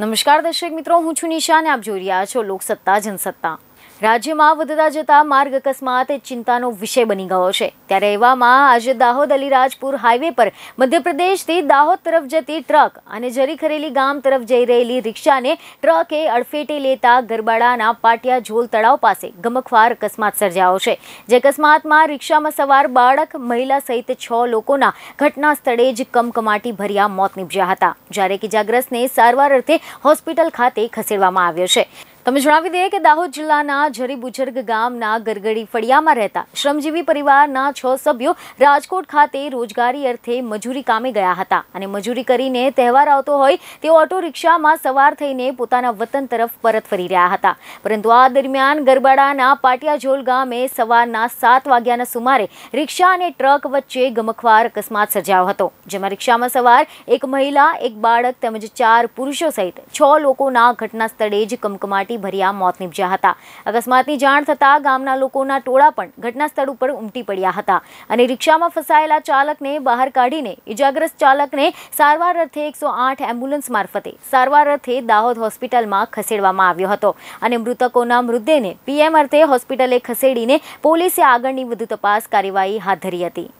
નમસ્કાર દર્શક મિત્રો હું છું નિશાને આપ જોઈ રહ્યા છો લોકસત્તા જનસત્તા રાજ્યમાં વધતા જતા માર્ગ અકસ્માત એ ચિંતાનો વિષય બની ગયો છે ત્યારે એવામાં આજે દાહોદ અલીરાજપુર હાઈવે પર મધ્યપ્રદેશથી દાહોદ તરફ જતી ટ્રક અને જરીખરેલી ગામ તરફ જઈ રહેલી રિક્ષાને ટ્રકે અડફેટે લેતા ગરબાડાના પાટિયા ઝોલ તળાવ પાસે ગમખવાર અકસ્માત સર્જાયો છે જે અકસ્માતમાં રિક્ષામાં સવાર બાળક મહિલા સહિત છ લોકોના ઘટના સ્થળે જ કમકમાટી ભર્યા મોત નીપજ્યા હતા જ્યારે ઇજાગ્રસ્તને સારવાર અર્થે હોસ્પિટલ ખાતે ખસેડવામાં આવ્યો છે તમને જણાવી દે કે દાહોદ જિલ્લાના ઝરીબુજરગ ગામના ગરગડી ફડિયામાં રહેતા શ્રમજીવી પરિવારના 6 સભ્યો રાજકોટ ખાતે રોજગારી અર્થે મજૂરી કામે ગયા હતા અને મજૂરી કરીને તહેવાર આવતો હોય તે ઓટો રિક્ષામાં સવાર થઈને પોતાના વતન તરફ પરત ફરી રહ્યા હતા પરંતુ આ દરમિયાન ગરબાડાના પાટિયા ઝોલ ગામે સવારના 7 વાગ્યાના સુમારે રિક્ષા અને ટ્રક વચ્ચે ગમખ્વાર અકસ્માત સર્જાયો હતો જેમાં રિક્ષામાં સવાર એક મહિલા એક બાળક તેમજ ચાર પુરુષો સહિત 6 લોકોના ઘટનાસ્થળે જ કમકમા ભરિયા મોત નિપજા હતા અકસ્માતની જાણ થતા ગામના લોકોના ટોળા પણ ઘટનાસ્થળ ઉપર ઉમટી પડ્યા હતા અને 릭શામાં ફસાયેલા ચાલકને બહાર કાઢીને ઇજાગ્રસ્ત ચાલકને સારવાર અર્થે 108 એમ્બ્યુલન્સ મારફતે સારવાર અર્થે દાહોદ હોસ્પિટલમાં ખસેડવામાં આવ્યો હતો અને મૃતકોના મૃતદેને પીએમ અર્થે હોસ્પિટલે ખસેડીને પોલીસે આગળની વધુ તપાસ કાર્યવાહી હાથ ધરી હતી